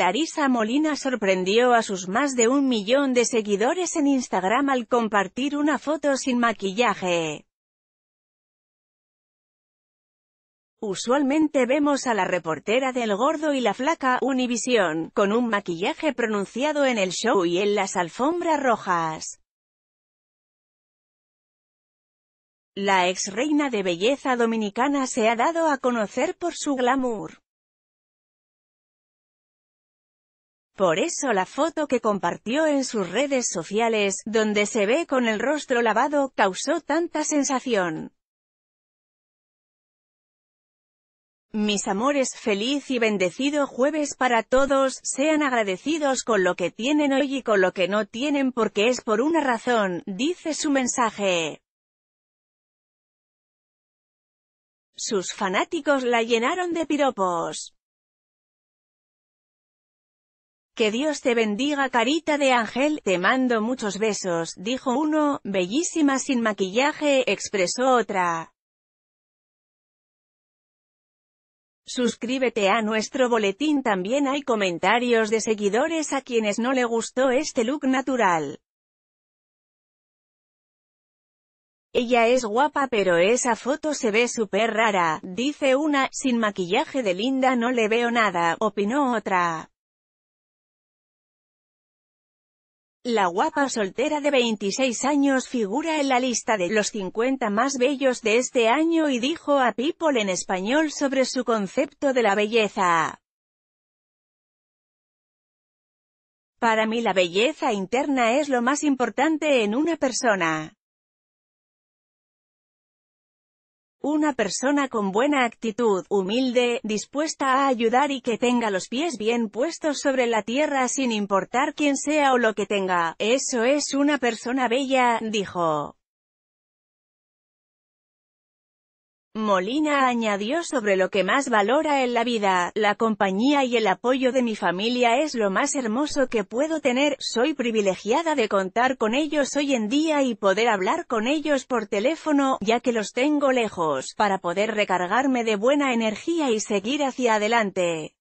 Clarisa Molina sorprendió a sus más de un millón de seguidores en Instagram al compartir una foto sin maquillaje. Usualmente vemos a la reportera del Gordo y la Flaca, Univisión, con un maquillaje pronunciado en el show y en las alfombras rojas. La ex reina de belleza dominicana se ha dado a conocer por su glamour. Por eso la foto que compartió en sus redes sociales, donde se ve con el rostro lavado, causó tanta sensación. Mis amores, feliz y bendecido jueves para todos, sean agradecidos con lo que tienen hoy y con lo que no tienen porque es por una razón, dice su mensaje. Sus fanáticos la llenaron de piropos. Que Dios te bendiga carita de ángel, te mando muchos besos, dijo uno, bellísima sin maquillaje, expresó otra. Suscríbete a nuestro boletín también hay comentarios de seguidores a quienes no le gustó este look natural. Ella es guapa pero esa foto se ve súper rara, dice una, sin maquillaje de linda no le veo nada, opinó otra. La guapa soltera de 26 años figura en la lista de los 50 más bellos de este año y dijo a People en español sobre su concepto de la belleza. Para mí la belleza interna es lo más importante en una persona. Una persona con buena actitud, humilde, dispuesta a ayudar y que tenga los pies bien puestos sobre la tierra sin importar quién sea o lo que tenga. Eso es una persona bella, dijo. Molina añadió sobre lo que más valora en la vida, la compañía y el apoyo de mi familia es lo más hermoso que puedo tener, soy privilegiada de contar con ellos hoy en día y poder hablar con ellos por teléfono, ya que los tengo lejos, para poder recargarme de buena energía y seguir hacia adelante.